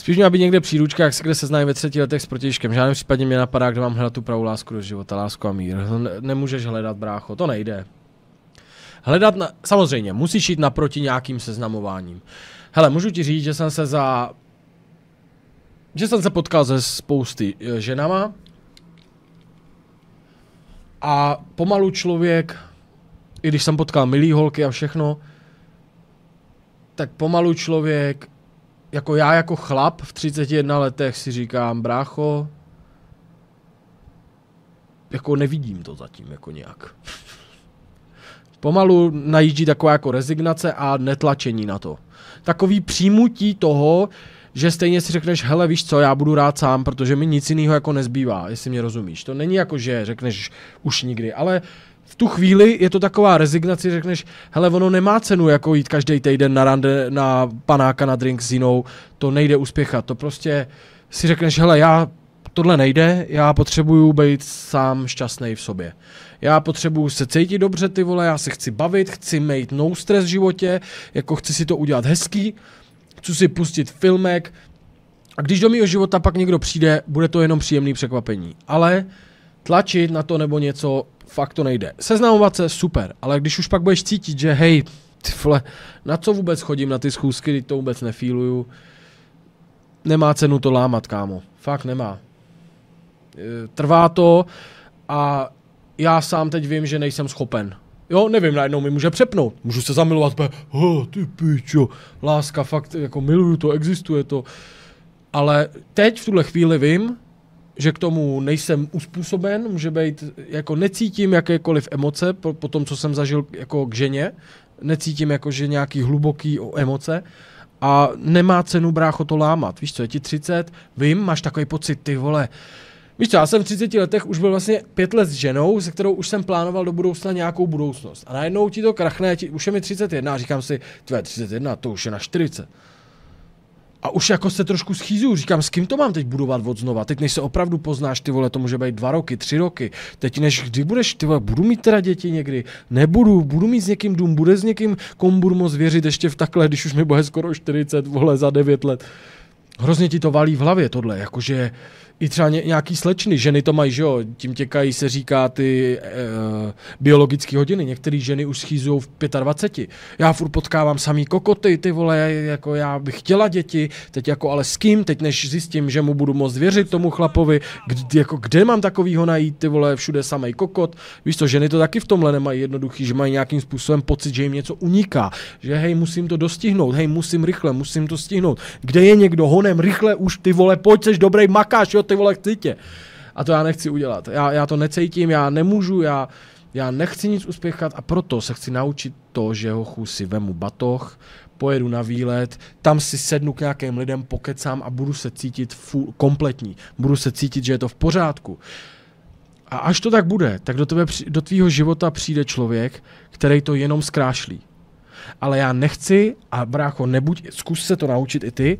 Spíš mě, aby někde příručka, jak se seznámí ve třetí letech s protižkem. V případně mě napadá, kde mám hledat tu pravou lásku do života, lásku a mír. Ne- nemůžeš hledat, brácho, to nejde. Hledat, na, samozřejmě, musíš jít naproti nějakým seznamováním. Hele, můžu ti říct, že jsem se za... Že jsem se potkal se spousty eh, ženama. A pomalu člověk, i když jsem potkal milý holky a všechno, tak pomalu člověk jako já jako chlap v 31 letech si říkám, brácho, jako nevidím to zatím jako nějak. Pomalu najíždí taková jako rezignace a netlačení na to. Takový přijmutí toho, že stejně si řekneš, hele víš co, já budu rád sám, protože mi nic jiného jako nezbývá, jestli mě rozumíš. To není jako, že řekneš už nikdy, ale v tu chvíli je to taková rezignace, řekneš, hele, ono nemá cenu jako jít každý týden na rande, na panáka, na drink s jinou, to nejde uspěchat, to prostě si řekneš, hele, já tohle nejde, já potřebuju být sám šťastný v sobě. Já potřebuju se cítit dobře, ty vole, já se chci bavit, chci mít no stres v životě, jako chci si to udělat hezký, chci si pustit filmek, a když do mého života pak někdo přijde, bude to jenom příjemný překvapení. Ale tlačit na to nebo něco fakt to nejde. Seznamovat se, super, ale když už pak budeš cítit, že hej, ty vole, na co vůbec chodím na ty schůzky, to vůbec nefíluju, nemá cenu to lámat, kámo. Fakt nemá. E, trvá to a já sám teď vím, že nejsem schopen. Jo, nevím, najednou mi může přepnout. Můžu se zamilovat, pe, oh, ty pičo, láska, fakt, jako miluju to, existuje to. Ale teď v tuhle chvíli vím, že k tomu nejsem uspůsoben, může být, jako necítím jakékoliv emoce po, po tom, co jsem zažil jako k ženě, necítím jako, že nějaký hluboký emoce a nemá cenu brácho to lámat. Víš co, je ti 30, vím, máš takový pocit, ty vole, Víš co, já jsem v 30 letech už byl vlastně pět let s ženou, se kterou už jsem plánoval do budoucna nějakou budoucnost. A najednou ti to krachne, ti, už je mi 31 a říkám si, tvé 31, to už je na 40. A už jako se trošku schýzuju, říkám, s kým to mám teď budovat od znova? Teď než se opravdu poznáš, ty vole, to může být dva roky, tři roky. Teď než kdy budeš, ty vole, budu mít teda děti někdy, nebudu, budu mít s někým dům, bude s někým, komu budu moc věřit ještě v takhle, když už mi bude skoro 40, vole, za 9 let. Hrozně ti to valí v hlavě tohle, jakože i třeba ně, nějaký slečny, ženy to mají, že jo, tím těkají se říká ty e, eh, biologické hodiny, některé ženy už schýzují v 25. Já furt potkávám samý kokoty, ty vole, jako já bych chtěla děti, teď jako ale s kým, teď než zjistím, že mu budu moc věřit tomu chlapovi, kdy, jako kde mám takovýho najít, ty vole, všude samý kokot, víš to, ženy to taky v tomhle nemají jednoduchý, že mají nějakým způsobem pocit, že jim něco uniká, že hej, musím to dostihnout, hej, musím rychle, musím to stihnout, kde je někdo honem, rychle už ty vole, pojď, seš dobrý makáš, jo, ty vole, chci tě. A to já nechci udělat. Já, já to necítím, já nemůžu, já, já nechci nic uspěchat a proto se chci naučit to, že hochu si vemu batoh, pojedu na výlet, tam si sednu k nějakým lidem, pokecám a budu se cítit full, kompletní. Budu se cítit, že je to v pořádku. A až to tak bude, tak do, tebe, do tvýho života přijde člověk, který to jenom zkrášlí. Ale já nechci, a brácho, nebuď, zkus se to naučit i ty,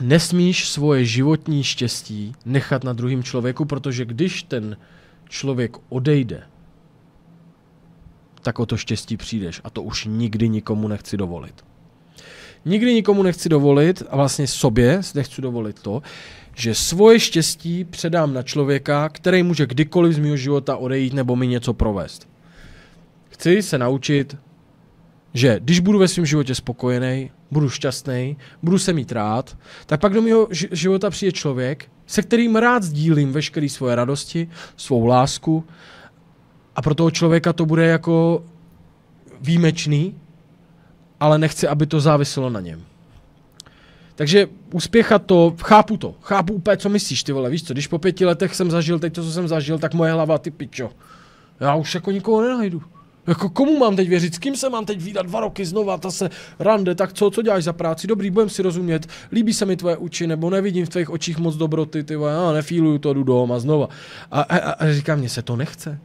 nesmíš svoje životní štěstí nechat na druhým člověku, protože když ten člověk odejde, tak o to štěstí přijdeš a to už nikdy nikomu nechci dovolit. Nikdy nikomu nechci dovolit a vlastně sobě nechci dovolit to, že svoje štěstí předám na člověka, který může kdykoliv z mého života odejít nebo mi něco provést. Chci se naučit že když budu ve svém životě spokojený, budu šťastný, budu se mít rád, tak pak do mého života přijde člověk, se kterým rád sdílím veškeré svoje radosti, svou lásku a pro toho člověka to bude jako výjimečný, ale nechci, aby to záviselo na něm. Takže a to, chápu to, chápu úplně, co myslíš, ty vole, víš co, když po pěti letech jsem zažil teď to, co jsem zažil, tak moje hlava, ty pičo, já už jako nikoho nenajdu. Jako komu mám teď věřit, s kým se mám teď výdat dva roky znova, ta se rande, tak co, co děláš za práci, dobrý, budem si rozumět, líbí se mi tvoje uči, nebo nevidím v tvých očích moc dobroty, ty vole, no, nefíluju to, jdu doma znova. A, a, a říkám, mně se to nechce.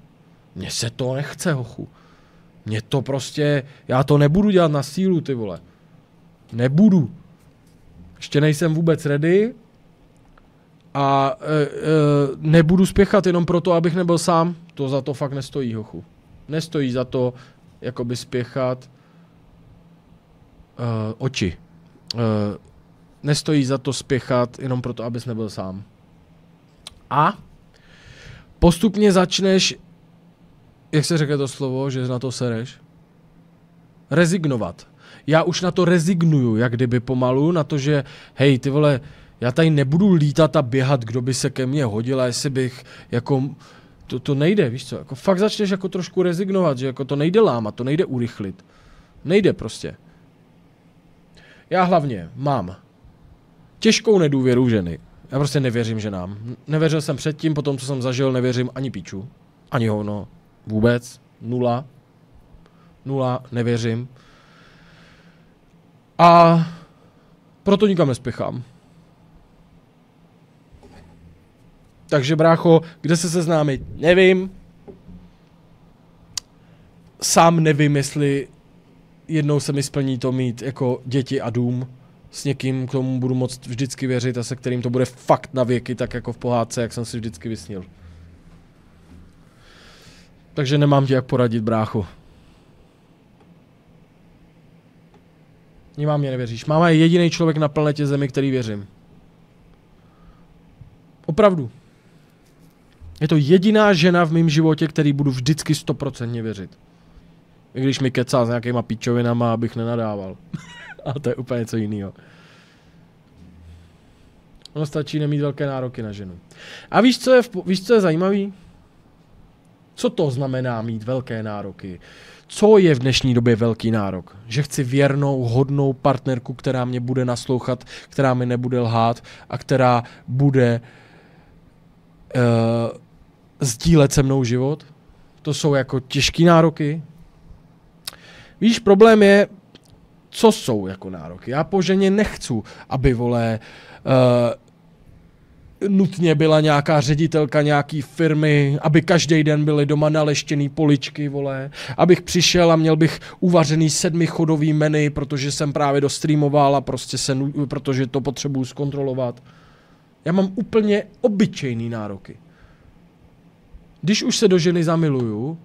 Mně se to nechce, hochu. Mně to prostě, já to nebudu dělat na sílu, ty vole. Nebudu. Ještě nejsem vůbec ready a e, e, nebudu spěchat jenom proto, abych nebyl sám. To za to fakt nestojí, hochu nestojí za to jakoby spěchat uh, oči. Uh, nestojí za to spěchat jenom proto, abys nebyl sám. A postupně začneš, jak se řekne to slovo, že na to sereš, rezignovat. Já už na to rezignuju, jak kdyby pomalu, na to, že hej, ty vole, já tady nebudu lítat a běhat, kdo by se ke mně hodil a jestli bych jako to, to nejde, víš co, jako fakt začneš jako trošku rezignovat, že jako to nejde lámat, to nejde urychlit. Nejde prostě. Já hlavně mám těžkou nedůvěru ženy. Já prostě nevěřím ženám. Nevěřil jsem předtím, po tom, co jsem zažil, nevěřím ani píču. Ani hovno. Vůbec. Nula. Nula, nevěřím. A proto nikam nespěchám. Takže brácho, kde se seznámit? Nevím. Sám nevím, jestli jednou se mi splní to mít jako děti a dům s někým, k tomu budu moc vždycky věřit a se kterým to bude fakt na věky, tak jako v pohádce, jak jsem si vždycky vysnil. Takže nemám ti jak poradit, brácho. Nemám mě nevěříš. Máma je jediný člověk na planetě Zemi, který věřím. Opravdu. Je to jediná žena v mém životě, který budu vždycky stoprocentně věřit. I když mi kecá s nějakýma pičovinama, abych nenadával. A to je úplně něco jiného. Ono stačí nemít velké nároky na ženu. A víš, co je, víš, co je zajímavý? Co to znamená mít velké nároky? Co je v dnešní době velký nárok? Že chci věrnou, hodnou partnerku, která mě bude naslouchat, která mi nebude lhát a která bude uh, sdílet se mnou život. To jsou jako těžké nároky. Víš, problém je, co jsou jako nároky. Já po ženě nechci, aby vole uh, nutně byla nějaká ředitelka nějaký firmy, aby každý den byly doma naleštěný poličky, vole, abych přišel a měl bych uvařený sedmichodový menu, protože jsem právě dostreamoval a prostě se, protože to potřebuju zkontrolovat. Já mám úplně obyčejný nároky když už se do ženy zamiluju,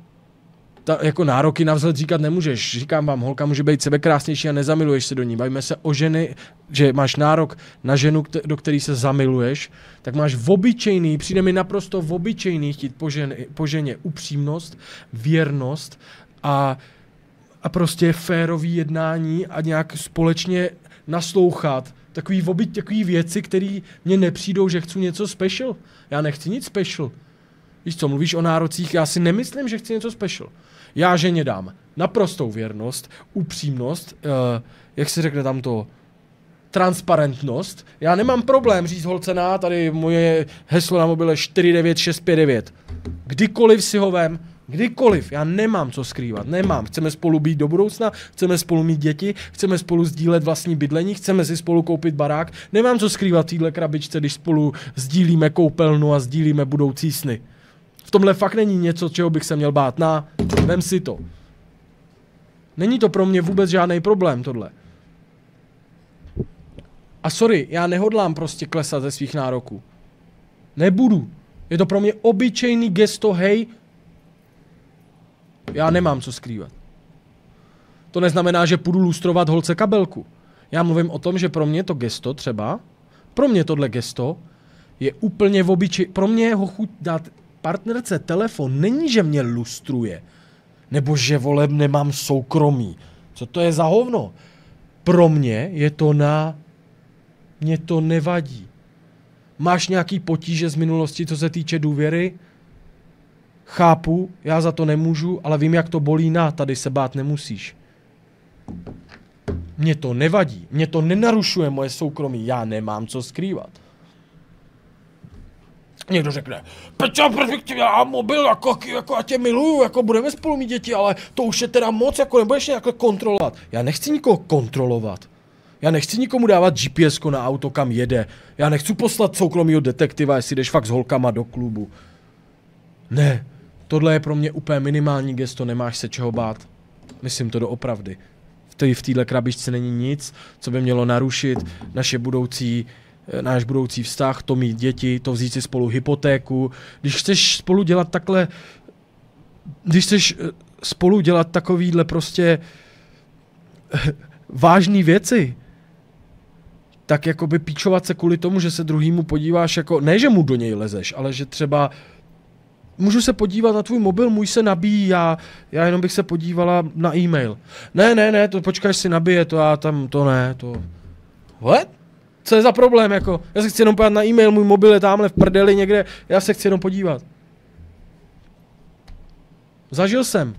ta, jako nároky na vzhled říkat nemůžeš. Říkám vám, holka může být krásnější, a nezamiluješ se do ní. Bavíme se o ženy, že máš nárok na ženu, do které se zamiluješ, tak máš v obyčejný, přijde mi naprosto v obyčejný chtít po, ženy, po ženě upřímnost, věrnost a, a prostě férový jednání a nějak společně naslouchat takový, obyč, takový věci, které mě nepřijdou, že chci něco special. Já nechci nic special Víš co, mluvíš o nárocích, já si nemyslím, že chci něco special. Já ženě dám naprostou věrnost, upřímnost, uh, jak se řekne tam to, transparentnost. Já nemám problém říct holcená, tady moje heslo na mobile 49659. Kdykoliv si ho vem, kdykoliv, já nemám co skrývat, nemám. Chceme spolu být do budoucna, chceme spolu mít děti, chceme spolu sdílet vlastní bydlení, chceme si spolu koupit barák. Nemám co skrývat týhle krabičce, když spolu sdílíme koupelnu a sdílíme budoucí sny. V tomhle fakt není něco, čeho bych se měl bát. Na, vem si to. Není to pro mě vůbec žádný problém tohle. A sorry, já nehodlám prostě klesat ze svých nároků. Nebudu. Je to pro mě obyčejný gesto, hej. Já nemám co skrývat. To neznamená, že půjdu lustrovat holce kabelku. Já mluvím o tom, že pro mě to gesto třeba, pro mě tohle gesto je úplně v obyči... Pro mě ho chuť dát partnerce telefon, není, že mě lustruje, nebo že voleb nemám soukromí. Co to je za hovno? Pro mě je to na... Mě to nevadí. Máš nějaký potíže z minulosti, co se týče důvěry? Chápu, já za to nemůžu, ale vím, jak to bolí na, tady se bát nemusíš. Mně to nevadí, mě to nenarušuje moje soukromí, já nemám co skrývat. Někdo řekne, Peťa, proč bych já mobil, jako, jako já tě miluju, jako budeme spolu mít děti, ale to už je teda moc, jako nebudeš nějak kontrolovat. Já nechci nikoho kontrolovat. Já nechci nikomu dávat GPS na auto, kam jede. Já nechci poslat soukromýho detektiva, jestli jdeš fakt s holkama do klubu. Ne, tohle je pro mě úplně minimální gesto, nemáš se čeho bát. Myslím to doopravdy. V této krabičce není nic, co by mělo narušit naše budoucí Eh, náš budoucí vztah, to mít děti, to vzít si spolu hypotéku. Když chceš spolu dělat takhle, když chceš eh, spolu dělat takovýhle prostě eh, vážné věci, tak jakoby píčovat se kvůli tomu, že se druhýmu podíváš jako, ne že mu do něj lezeš, ale že třeba můžu se podívat na tvůj mobil, můj se nabíjí, já, já jenom bych se podívala na e-mail. Ne, ne, ne, to počkáš si nabije, to já tam, to ne, to... What? Co je za problém, jako? Já se chci jenom podívat na e-mail, můj mobil je tamhle v prdeli někde, já se chci jenom podívat. Zažil jsem.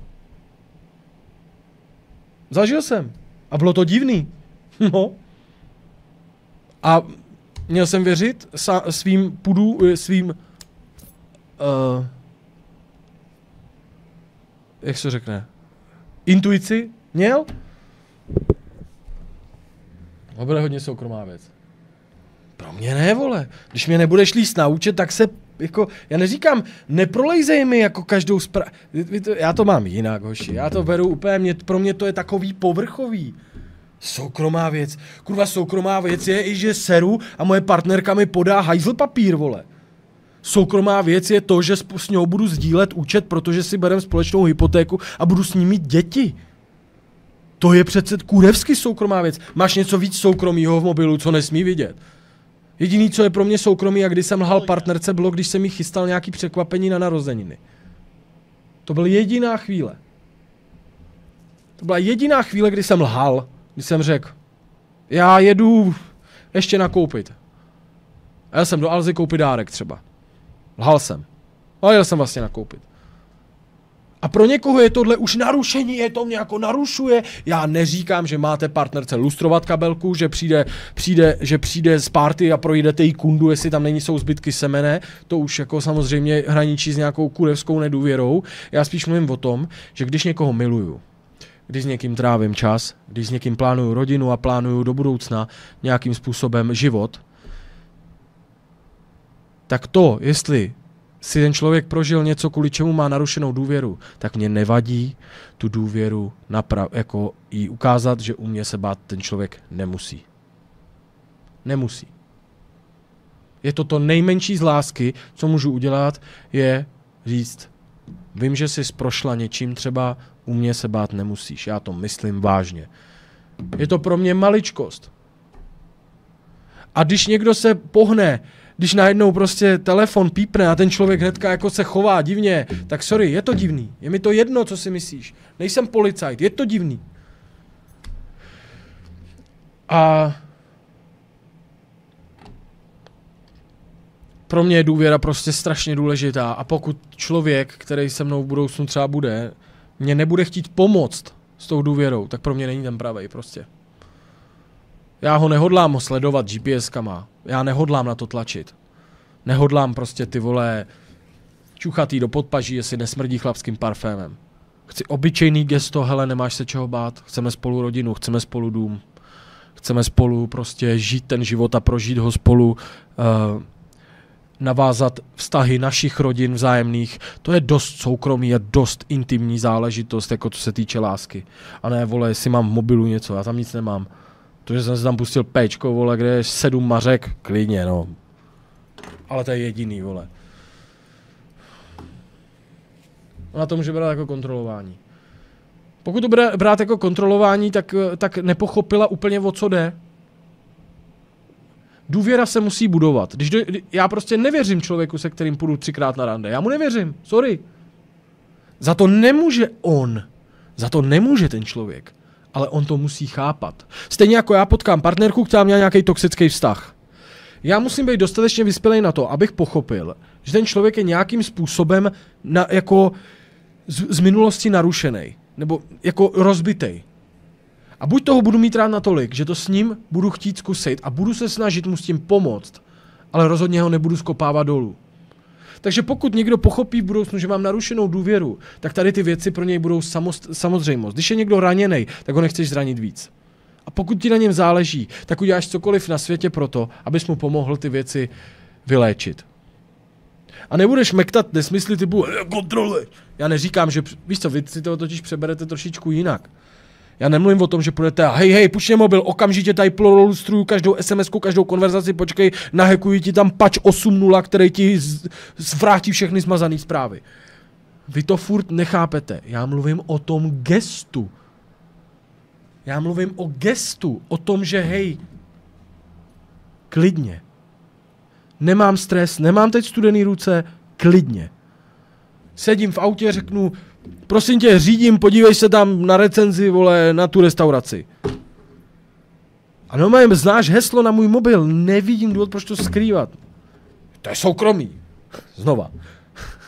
Zažil jsem. A bylo to divný. No. A měl jsem věřit sa, svým pudu, eh, svým... Uh, jak se řekne? Intuici? Měl? To no, bude hodně soukromá věc. Pro mě ne, vole. Když mě nebudeš líst na účet, tak se jako, já neříkám, neprolejzej mi jako každou zprávu. Já to mám jinak, hoši. Já to beru úplně, mě, pro mě to je takový povrchový. Soukromá věc. Kurva, soukromá věc je i, že seru a moje partnerka mi podá hajzl papír, vole. Soukromá věc je to, že s ní budu sdílet účet, protože si berem společnou hypotéku a budu s nimi děti. To je přece kurevsky soukromá věc. Máš něco víc soukromého v mobilu, co nesmí vidět. Jediný, co je pro mě soukromý a když jsem lhal partnerce, bylo, když jsem mi chystal nějaký překvapení na narozeniny. To byla jediná chvíle. To byla jediná chvíle, kdy jsem lhal. když jsem řekl, já jedu ještě nakoupit. A já jsem do Alzy koupit dárek třeba. Lhal jsem. A jel jsem vlastně nakoupit. A pro někoho je tohle už narušení, je to mě jako narušuje. Já neříkám, že máte partnerce lustrovat kabelku, že přijde, přijde, že přijde z party a projdete jí kundu, jestli tam není jsou zbytky semene. To už jako samozřejmě hraničí s nějakou kurevskou nedůvěrou. Já spíš mluvím o tom, že když někoho miluju, když s někým trávím čas, když s někým plánuju rodinu a plánuju do budoucna nějakým způsobem život, tak to, jestli si ten člověk prožil něco, kvůli čemu má narušenou důvěru, tak mě nevadí tu důvěru napra- jako jí ukázat, že u mě se bát ten člověk nemusí. Nemusí. Je to to nejmenší z lásky, co můžu udělat, je říct, vím, že jsi prošla něčím, třeba u mě se bát nemusíš, já to myslím vážně. Je to pro mě maličkost. A když někdo se pohne, když najednou prostě telefon pípne a ten člověk hnedka jako se chová divně, tak sorry, je to divný. Je mi to jedno, co si myslíš. Nejsem policajt, je to divný. A pro mě je důvěra prostě strašně důležitá a pokud člověk, který se mnou v budoucnu třeba bude, mě nebude chtít pomoct s tou důvěrou, tak pro mě není ten pravý prostě. Já ho nehodlám sledovat kama, Já nehodlám na to tlačit. Nehodlám prostě ty vole čuchatý do podpaží, jestli nesmrdí chlapským parfémem. Chci obyčejný gesto, hele, nemáš se čeho bát. Chceme spolu rodinu, chceme spolu dům. Chceme spolu prostě žít ten život a prožít ho spolu. Uh, navázat vztahy našich rodin vzájemných, to je dost soukromý a dost intimní záležitost, jako co se týče lásky. A ne, vole, jestli mám v mobilu něco, já tam nic nemám. To, že jsem si tam pustil péčko, vole, kde je sedm mařek, klidně, no. Ale to je jediný, vole. Na to může brát jako kontrolování. Pokud to bude brát jako kontrolování, tak, tak nepochopila úplně o co jde. Důvěra se musí budovat. Když do, já prostě nevěřím člověku, se kterým půjdu třikrát na rande. Já mu nevěřím, sorry. Za to nemůže on. Za to nemůže ten člověk ale on to musí chápat. Stejně jako já potkám partnerku, která měla nějaký toxický vztah. Já musím být dostatečně vyspělý na to, abych pochopil, že ten člověk je nějakým způsobem na, jako z, z minulosti narušený, nebo jako rozbitý. A buď toho budu mít rád natolik, že to s ním budu chtít zkusit a budu se snažit mu s tím pomoct, ale rozhodně ho nebudu skopávat dolů. Takže pokud někdo pochopí v budoucnu, že mám narušenou důvěru, tak tady ty věci pro něj budou samost, samozřejmost. Když je někdo raněný, tak ho nechceš zranit víc. A pokud ti na něm záleží, tak uděláš cokoliv na světě pro to, abys mu pomohl ty věci vyléčit. A nebudeš mektat nesmysly typu kontrole. Já neříkám, že víš co, vy si to totiž přeberete trošičku jinak. Já nemluvím o tom, že půjdete a hej, hej, pušně mobil, okamžitě tady prolustruju každou sms každou konverzaci, počkej, nahekuji ti tam pač 8.0, který ti zvrátí všechny smazané zprávy. Vy to furt nechápete. Já mluvím o tom gestu. Já mluvím o gestu, o tom, že hej, klidně. Nemám stres, nemám teď studený ruce, klidně. Sedím v autě, řeknu, Prosím tě, řídím, podívej se tam na recenzi, vole, na tu restauraci. A mám. znáš heslo na můj mobil, nevidím důvod, proč to skrývat. To je soukromí. Znova.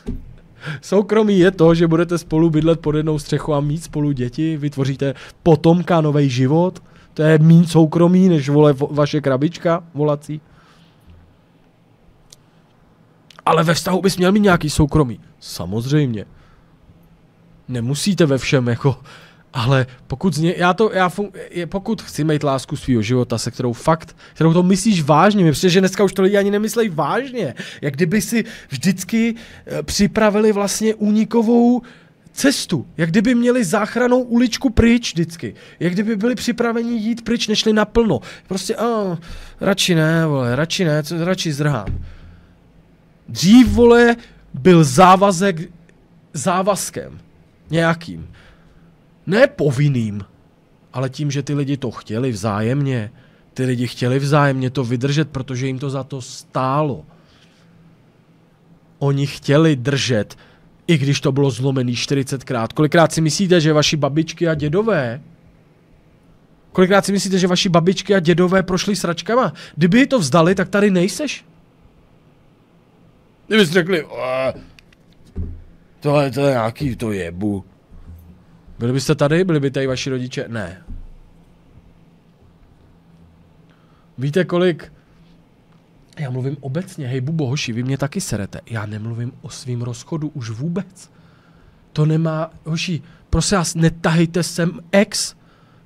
Soukromí je to, že budete spolu bydlet pod jednou střechou a mít spolu děti, vytvoříte potomka, nový život. To je méně soukromí, než vole vaše krabička volací. Ale ve vztahu bys měl mít nějaký soukromí. Samozřejmě nemusíte ve všem, jako, ale pokud, zně, já to, já fun, pokud chci mít lásku svého života, se kterou fakt, kterou to myslíš vážně, myslím, že dneska už to lidi ani nemyslejí vážně, jak kdyby si vždycky eh, připravili vlastně únikovou cestu, jak kdyby měli záchranou uličku pryč vždycky, jak kdyby byli připraveni jít pryč, nešli naplno. Prostě, a, oh, radši ne, vole, radši ne, co, radši zrhám. Dřív, vole, byl závazek závazkem. Nějakým. Ne povinným, ale tím, že ty lidi to chtěli vzájemně. Ty lidi chtěli vzájemně to vydržet, protože jim to za to stálo. Oni chtěli držet, i když to bylo zlomený 40krát. Kolikrát si myslíte, že vaši babičky a dědové Kolikrát si myslíte, že vaši babičky a dědové prošli sračkama? Kdyby to vzdali, tak tady nejseš. Kdyby si řekli, Tohle to je nějaký to jebu. Byli byste tady? Byli by tady vaši rodiče? Ne. Víte kolik? Já mluvím obecně, hej Bubo, hoši, vy mě taky serete. Já nemluvím o svým rozchodu už vůbec. To nemá, hoši, prosím vás, netahejte sem ex.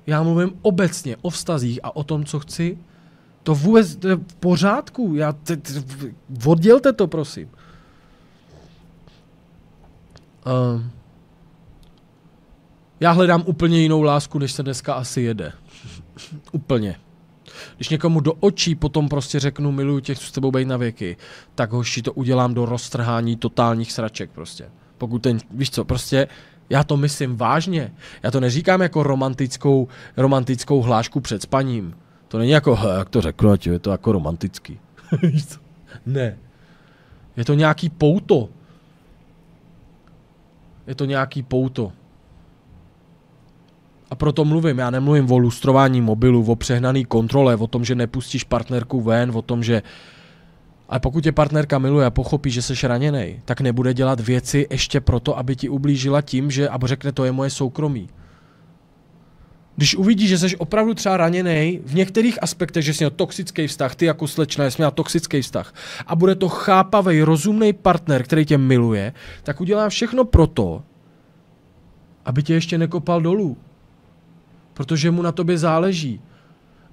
Já mluvím obecně o vztazích a o tom, co chci. To vůbec, to je v pořádku, já, te, te, oddělte to, prosím. Uh, já hledám úplně jinou lásku, než se dneska asi jede. úplně. Když někomu do očí potom prostě řeknu miluju tě, chci s tebou být na věky, tak hoši to udělám do roztrhání totálních sraček prostě. Pokud ten, víš co, prostě já to myslím vážně. Já to neříkám jako romantickou, romantickou hlášku před spaním. To není jako, jak to řeknu, je to jako romantický. ne. Je to nějaký pouto, je to nějaký pouto. A proto mluvím, já nemluvím o lustrování mobilu, o přehnaný kontrole, o tom, že nepustíš partnerku ven, o tom, že... Ale pokud tě partnerka miluje a pochopí, že jsi raněný, tak nebude dělat věci ještě proto, aby ti ublížila tím, že... Abo řekne, to je moje soukromí když uvidí, že jsi opravdu třeba raněný v některých aspektech, že jsi měl toxický vztah, ty jako slečna jsi měl toxický vztah a bude to chápavý, rozumný partner, který tě miluje, tak udělá všechno proto, aby tě ještě nekopal dolů. Protože mu na tobě záleží.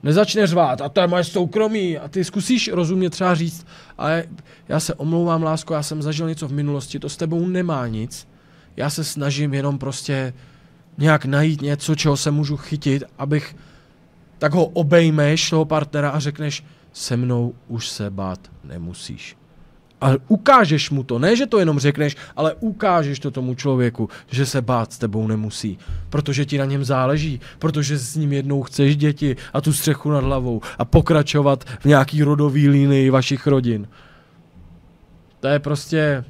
Nezačne řvát, a to je moje soukromí. A ty zkusíš rozumně třeba říct, ale já se omlouvám, lásko, já jsem zažil něco v minulosti, to s tebou nemá nic. Já se snažím jenom prostě nějak najít něco, čeho se můžu chytit, abych tak ho obejmeš, toho partnera a řekneš, se mnou už se bát nemusíš. Ale ukážeš mu to, ne že to jenom řekneš, ale ukážeš to tomu člověku, že se bát s tebou nemusí, protože ti na něm záleží, protože s ním jednou chceš děti a tu střechu nad hlavou a pokračovat v nějaký rodový línii vašich rodin. To je prostě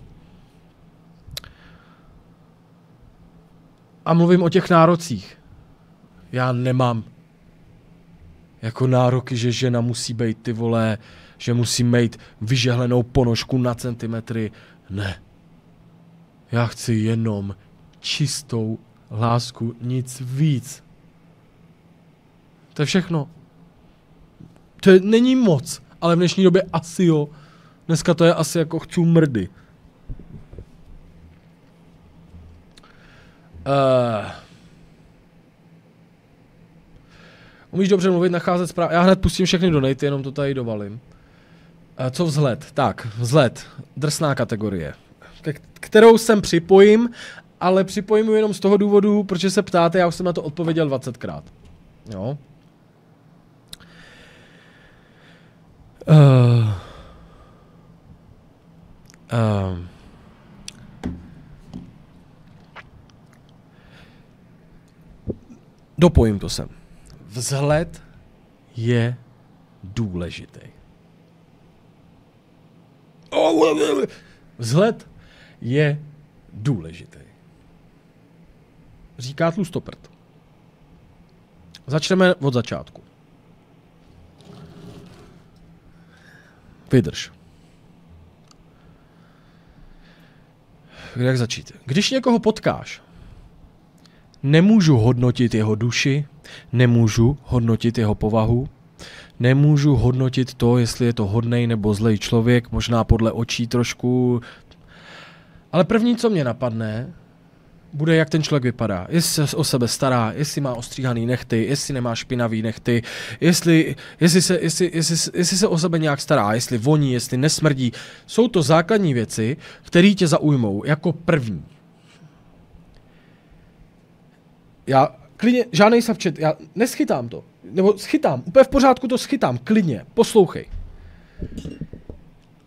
A mluvím o těch nárocích. Já nemám jako nároky, že žena musí být ty vole, že musí mít vyžehlenou ponožku na centimetry. Ne. Já chci jenom čistou lásku, nic víc. To je všechno. To je, není moc, ale v dnešní době asi jo. Dneska to je asi jako chci mrdy. Uh, umíš dobře mluvit, nacházet správně. Já hned pustím všechny donaty, jenom to tady dovalím. Uh, co vzhled? Tak, vzhled. Drsná kategorie. K- kterou sem připojím, ale připojím jenom z toho důvodu, protože se ptáte, já už jsem na to odpověděl 20krát. Jo. Uh, uh, Dopojím to sem. Vzhled je důležitý. Vzhled je důležitý. Říká tlustoprt. Začneme od začátku. Vydrž. jak začít? Když někoho potkáš, Nemůžu hodnotit jeho duši, nemůžu hodnotit jeho povahu, nemůžu hodnotit to, jestli je to hodnej nebo zlej člověk, možná podle očí trošku. Ale první, co mě napadne, bude, jak ten člověk vypadá. Jestli se o sebe stará, jestli má ostříhaný nechty, jestli nemá špinavý nechty, jestli, jestli, se, jestli, jestli, jestli se o sebe nějak stará, jestli voní, jestli nesmrdí. Jsou to základní věci, které tě zaujmou jako první. Já klidně, žádný savčet, já neschytám to. Nebo schytám, úplně v pořádku to schytám, klidně, poslouchej.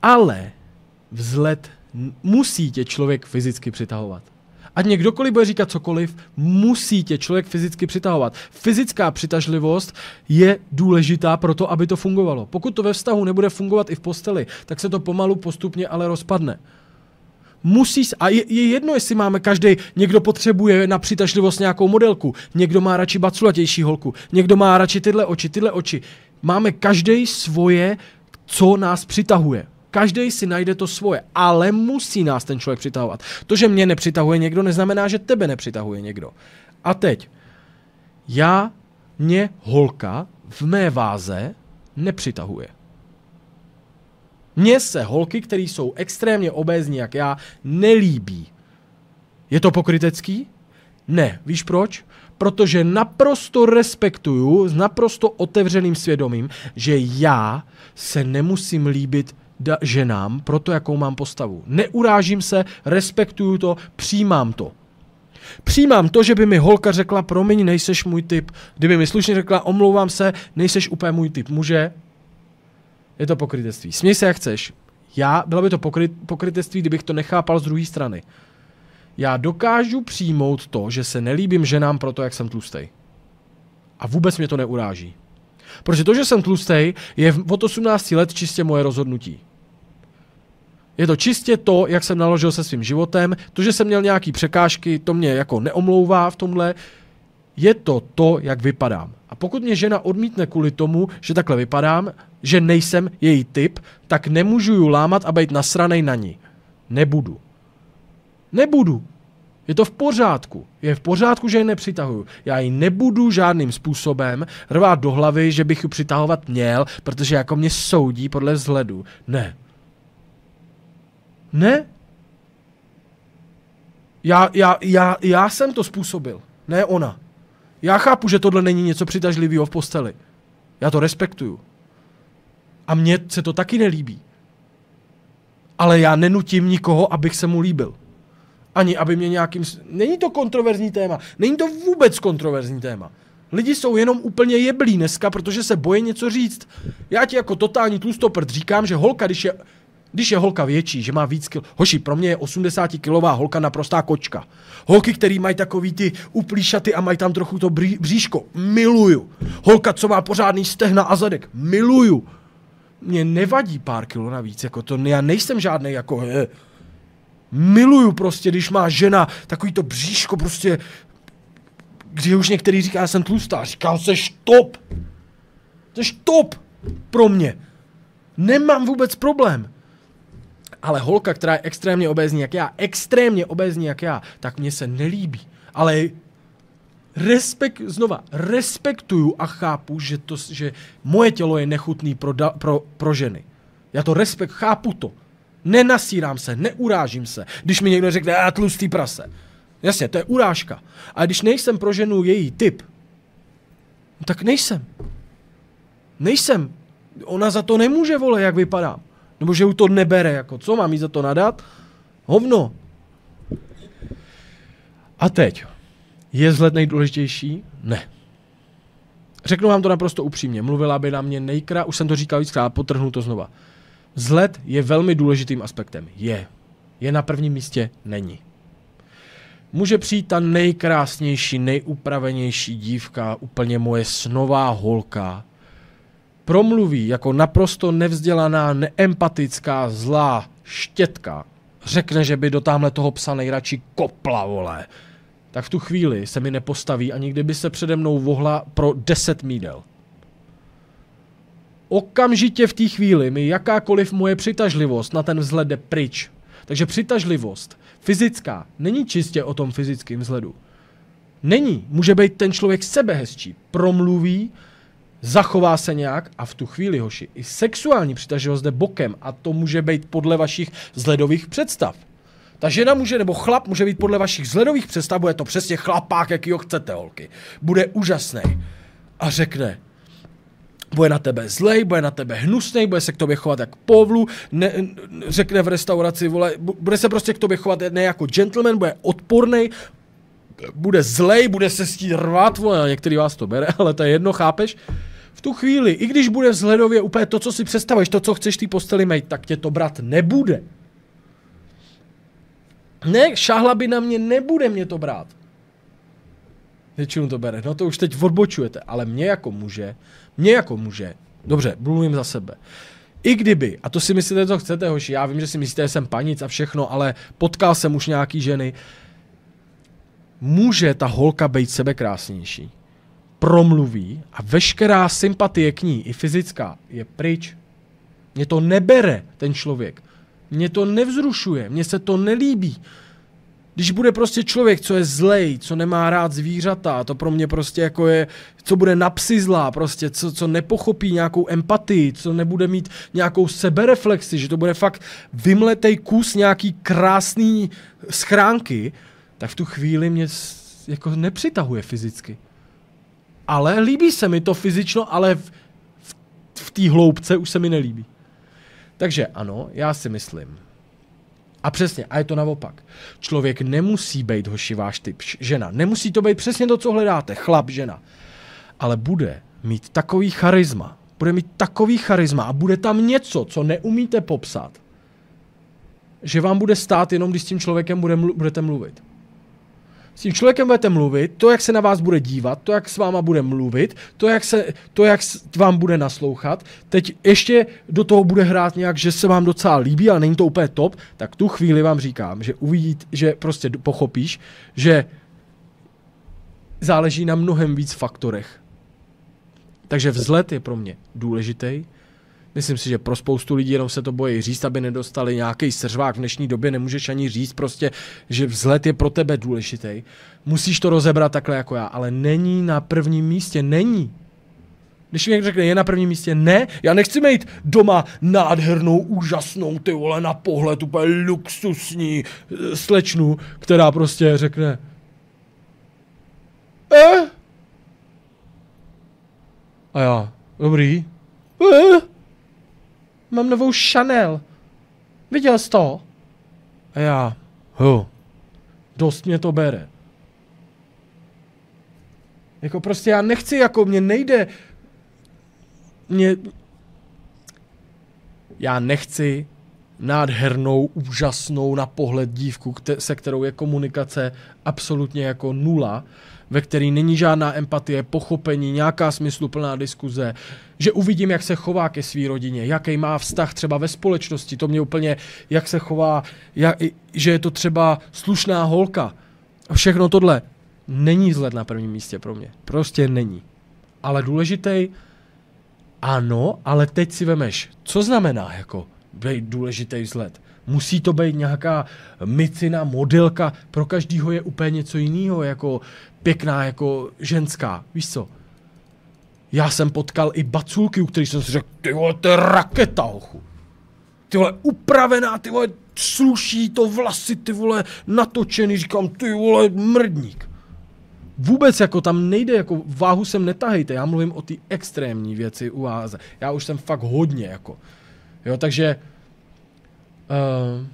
Ale vzlet musí tě člověk fyzicky přitahovat. Ať někdokoliv bude říkat cokoliv, musí tě člověk fyzicky přitahovat. Fyzická přitažlivost je důležitá pro to, aby to fungovalo. Pokud to ve vztahu nebude fungovat i v posteli, tak se to pomalu postupně ale rozpadne musíš, a je, je jedno, jestli máme každý, někdo potřebuje na přitažlivost nějakou modelku, někdo má radši baculatější holku, někdo má radši tyhle oči, tyhle oči. Máme každý svoje, co nás přitahuje. Každý si najde to svoje, ale musí nás ten člověk přitahovat. To, že mě nepřitahuje někdo, neznamená, že tebe nepřitahuje někdo. A teď, já, mě holka v mé váze nepřitahuje. Mně se holky, které jsou extrémně obézní jak já, nelíbí. Je to pokrytecký? Ne. Víš proč? Protože naprosto respektuju s naprosto otevřeným svědomím, že já se nemusím líbit da- ženám proto, jakou mám postavu. Neurážím se, respektuju to, přijímám to. Přijímám to, že by mi holka řekla, promiň, nejseš můj typ. Kdyby mi slušně řekla, omlouvám se, nejseš úplně můj typ muže, je to pokrytectví. Směj se, jak chceš. Já, bylo by to pokryt pokrytectví, kdybych to nechápal z druhé strany. Já dokážu přijmout to, že se nelíbím ženám proto, jak jsem tlustej. A vůbec mě to neuráží. Protože to, že jsem tlustej, je od 18 let čistě moje rozhodnutí. Je to čistě to, jak jsem naložil se svým životem, to, že jsem měl nějaký překážky, to mě jako neomlouvá v tomhle. Je to to, jak vypadám. A pokud mě žena odmítne kvůli tomu, že takhle vypadám, že nejsem její typ, tak nemůžu ju lámat a být nasranej na ní. Nebudu. Nebudu. Je to v pořádku. Je v pořádku, že ji nepřitahuju. Já ji nebudu žádným způsobem rvát do hlavy, že bych ji přitahovat měl, protože jako mě soudí podle vzhledu. Ne. Ne? Já, já, já, já jsem to způsobil. Ne ona. Já chápu, že tohle není něco přitažlivého v posteli. Já to respektuju. A mně se to taky nelíbí. Ale já nenutím nikoho, abych se mu líbil. Ani aby mě nějakým... Není to kontroverzní téma. Není to vůbec kontroverzní téma. Lidi jsou jenom úplně jeblí dneska, protože se boje něco říct. Já ti jako totální tlustoprd říkám, že holka, když je, když je holka větší, že má víc kil... Hoši, pro mě je 80-kilová holka naprostá kočka. Holky, který mají takový ty uplíšaty a mají tam trochu to bříško, miluju. Holka, co má pořádný stehna a zadek, miluju mě nevadí pár kilo navíc, jako to, já nejsem žádný jako, je, miluju prostě, když má žena takový to bříško prostě, kdy už některý říká, já jsem tlustá, říkám, se top, seš top pro mě, nemám vůbec problém, ale holka, která je extrémně obézní jak já, extrémně obézní jak já, tak mě se nelíbí, ale respekt, znova, respektuju a chápu, že, to, že moje tělo je nechutný pro, da, pro, pro ženy. Já to respekt, chápu to. Nenasírám se, neurážím se, když mi někdo řekne, a tlustý prase. Jasně, to je urážka. A když nejsem pro ženu její typ, no tak nejsem. Nejsem. Ona za to nemůže, vole, jak vypadám. Nebo že ju to nebere, jako co mám jí za to nadat? Hovno. A teď. Je vzhled nejdůležitější? Ne. Řeknu vám to naprosto upřímně. Mluvila by na mě nejkra, už jsem to říkal víckrát a potrhnu to znova. Vzhled je velmi důležitým aspektem. Je. Je na prvním místě? Není. Může přijít ta nejkrásnější, nejupravenější dívka, úplně moje snová holka, promluví jako naprosto nevzdělaná, neempatická, zlá štětka, řekne, že by do tamhle toho psa nejradši kopla, vole, tak v tu chvíli se mi nepostaví a nikdy by se přede mnou vohla pro 10 mídel. Okamžitě v té chvíli mi jakákoliv moje přitažlivost na ten vzhled jde pryč. Takže přitažlivost, fyzická, není čistě o tom fyzickém vzhledu. Není. Může být ten člověk sebehezčí, promluví, zachová se nějak a v tu chvíli, hoši, i sexuální přitažlivost jde bokem a to může být podle vašich vzhledových představ. Ta žena může, nebo chlap může být podle vašich vzhledových představ, bude to přesně chlapák, jaký ho chcete, holky. Bude úžasný. A řekne, bude na tebe zlej, bude na tebe hnusný, bude se k tobě chovat jak povlu, ne, ne, řekne v restauraci, vole, bude se prostě k tobě chovat ne jako gentleman, bude odporný, bude zlej, bude se s tím rvat, vole, některý vás to bere, ale to je jedno, chápeš? V tu chvíli, i když bude vzhledově úplně to, co si představuješ, to, co chceš ty posteli mít, tak tě to brat nebude. Ne, šahla by na mě, nebude mě to brát. Většinu to bere, no to už teď odbočujete, ale mě jako muže, mě jako muže, dobře, mluvím za sebe. I kdyby, a to si myslíte, co chcete, hoši, já vím, že si myslíte, že jsem panic a všechno, ale potkal jsem už nějaký ženy. Může ta holka být sebe krásnější? Promluví a veškerá sympatie k ní, i fyzická, je pryč. Mě to nebere ten člověk. Mě to nevzrušuje, mně se to nelíbí. Když bude prostě člověk, co je zlej, co nemá rád zvířata, to pro mě prostě jako je, co bude napsizlá, prostě, co, co nepochopí nějakou empatii, co nebude mít nějakou sebereflexi, že to bude fakt vymletej kus nějaký krásný schránky, tak v tu chvíli mě jako nepřitahuje fyzicky. Ale líbí se mi to fyzično, ale v, v, v té hloubce už se mi nelíbí. Takže ano, já si myslím. A přesně, a je to naopak. Člověk nemusí být hoši váš typ žena. Nemusí to být přesně to, co hledáte. Chlap, žena. Ale bude mít takový charisma. Bude mít takový charisma a bude tam něco, co neumíte popsat. Že vám bude stát jenom, když s tím člověkem bude mlu- budete mluvit. S tím člověkem budete mluvit, to, jak se na vás bude dívat, to, jak s váma bude mluvit, to, jak, se, to, jak vám bude naslouchat. Teď ještě do toho bude hrát nějak, že se vám docela líbí, ale není to úplně top, tak tu chvíli vám říkám, že uvidíte, že prostě pochopíš, že záleží na mnohem víc faktorech. Takže vzhled je pro mě důležitý, Myslím si, že pro spoustu lidí jenom se to bojí říct, aby nedostali nějaký seřvák. V dnešní době nemůžeš ani říct prostě, že vzhled je pro tebe důležitý. Musíš to rozebrat takhle jako já, ale není na prvním místě, není. Když mi někdo řekne, je na prvním místě, ne, já nechci mít doma nádhernou, úžasnou, ty vole, na pohled úplně luxusní eh, slečnu, která prostě řekne, eh? A já, dobrý, eh? mám novou Chanel. Viděl jsi to? A já, hu, dost mě to bere. Jako prostě já nechci, jako mě nejde, mě, já nechci nádhernou, úžasnou na pohled dívku, se kterou je komunikace absolutně jako nula, ve který není žádná empatie, pochopení, nějaká smysluplná diskuze, že uvidím, jak se chová ke své rodině, jaký má vztah třeba ve společnosti, to mě úplně, jak se chová, jak, že je to třeba slušná holka. Všechno tohle není vzhled na prvním místě pro mě. Prostě není. Ale důležitý, ano, ale teď si vemeš, co znamená jako být důležitý vzhled. Musí to být nějaká micina, modelka, pro každýho je úplně něco jiného, jako pěkná, jako ženská, víš co. Já jsem potkal i baculky, u kterých jsem si řekl, ty vole, to je raketa, ochu. Ty vole, upravená, ty vole, sluší to vlasy, ty vole, natočený, říkám, ty vole, mrdník. Vůbec jako tam nejde, jako váhu sem netahejte, já mluvím o ty extrémní věci u vás. Já už jsem fakt hodně, jako. Jo, takže... Uh,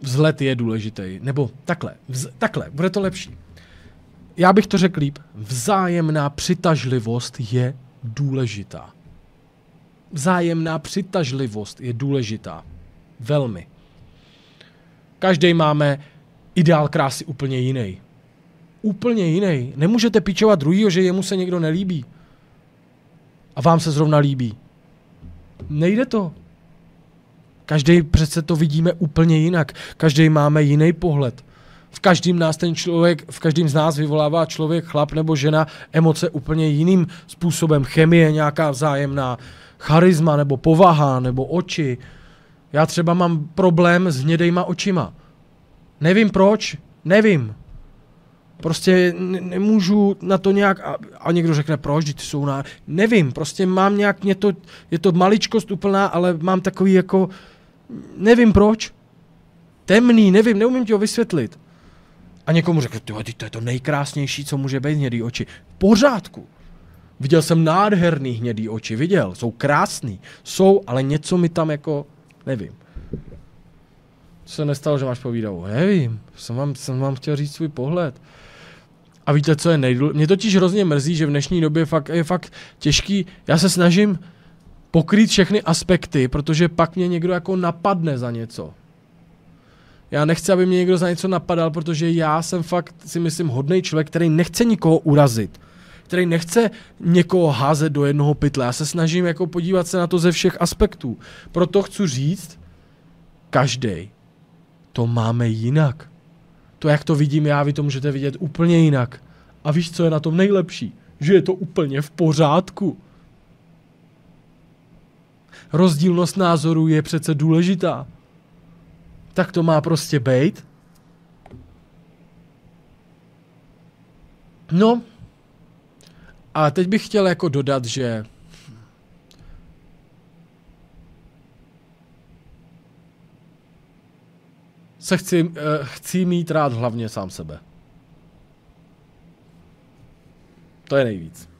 vzhled je důležitý, nebo takhle, vz, takhle, bude to lepší já bych to řekl líp, vzájemná přitažlivost je důležitá. Vzájemná přitažlivost je důležitá. Velmi. Každý máme ideál krásy úplně jiný. Úplně jiný. Nemůžete pičovat druhýho, že jemu se někdo nelíbí. A vám se zrovna líbí. Nejde to. Každý přece to vidíme úplně jinak. Každý máme jiný pohled v každém nás ten člověk, v každém z nás vyvolává člověk, chlap nebo žena, emoce úplně jiným způsobem. Chemie nějaká vzájemná, charisma nebo povaha nebo oči. Já třeba mám problém s hnědejma očima. Nevím proč, nevím. Prostě nemůžu na to nějak, a, a někdo řekne proč, ty jsou na, nevím, prostě mám nějak, mě to, je to maličkost úplná, ale mám takový jako, nevím proč, temný, nevím, neumím ti ho vysvětlit. A někomu řekl, ty ty to je to nejkrásnější, co může být hnědý oči. V pořádku. Viděl jsem nádherný hnědý oči, viděl, jsou krásný, jsou, ale něco mi tam jako, nevím. Co se nestalo, že máš povídavu? Nevím, jsem vám, jsem vám chtěl říct svůj pohled. A víte, co je nejdůležitější? Mě totiž hrozně mrzí, že v dnešní době fakt, je fakt těžký. Já se snažím pokrýt všechny aspekty, protože pak mě někdo jako napadne za něco. Já nechci, aby mě někdo za něco napadal, protože já jsem fakt, si myslím, hodný člověk, který nechce nikoho urazit který nechce někoho házet do jednoho pytle. Já se snažím jako podívat se na to ze všech aspektů. Proto chci říct, každý to máme jinak. To, jak to vidím já, vy to můžete vidět úplně jinak. A víš, co je na tom nejlepší? Že je to úplně v pořádku. Rozdílnost názorů je přece důležitá tak to má prostě být. No, a teď bych chtěl jako dodat, že se chci, eh, chci mít rád hlavně sám sebe. To je nejvíc.